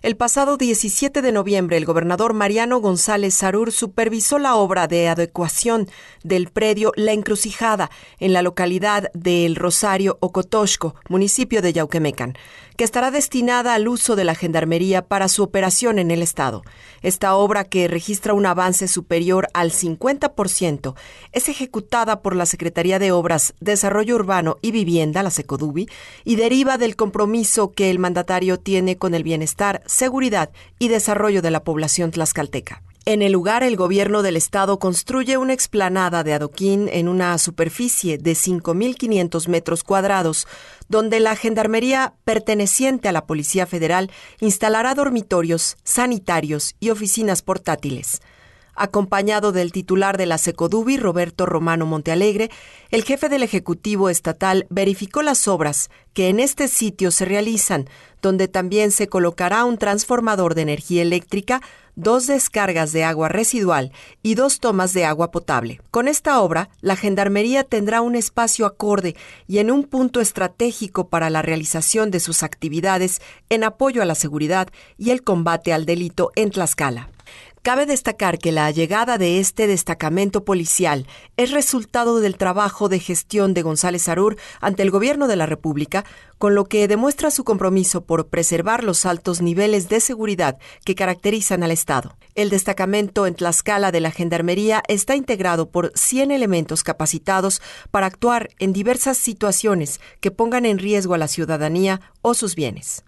El pasado 17 de noviembre, el gobernador Mariano González Sarur supervisó la obra de adecuación del predio La Encrucijada en la localidad de El Rosario Ocotosco, municipio de Yauquemecan, que estará destinada al uso de la gendarmería para su operación en el estado. Esta obra, que registra un avance superior al 50%, es ejecutada por la Secretaría de Obras, Desarrollo Urbano y Vivienda, la SECODUBI, y deriva del compromiso que el mandatario tiene con el bienestar seguridad y desarrollo de la población tlaxcalteca. En el lugar, el gobierno del estado construye una explanada de adoquín en una superficie de 5.500 metros cuadrados, donde la Gendarmería perteneciente a la Policía Federal instalará dormitorios, sanitarios y oficinas portátiles acompañado del titular de la Secodubi, Roberto Romano Montealegre, el jefe del Ejecutivo Estatal verificó las obras que en este sitio se realizan, donde también se colocará un transformador de energía eléctrica, dos descargas de agua residual y dos tomas de agua potable. Con esta obra, la Gendarmería tendrá un espacio acorde y en un punto estratégico para la realización de sus actividades en apoyo a la seguridad y el combate al delito en Tlaxcala. Cabe destacar que la llegada de este destacamento policial es resultado del trabajo de gestión de González Arur ante el Gobierno de la República, con lo que demuestra su compromiso por preservar los altos niveles de seguridad que caracterizan al Estado. El destacamento en Tlaxcala de la Gendarmería está integrado por 100 elementos capacitados para actuar en diversas situaciones que pongan en riesgo a la ciudadanía o sus bienes.